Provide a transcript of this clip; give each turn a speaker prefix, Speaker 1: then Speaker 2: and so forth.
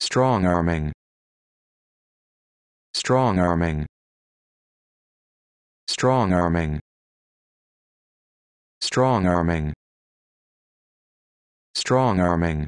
Speaker 1: Strong-arming. Strong-arming. Strong-arming. Strong-arming. Strong-arming.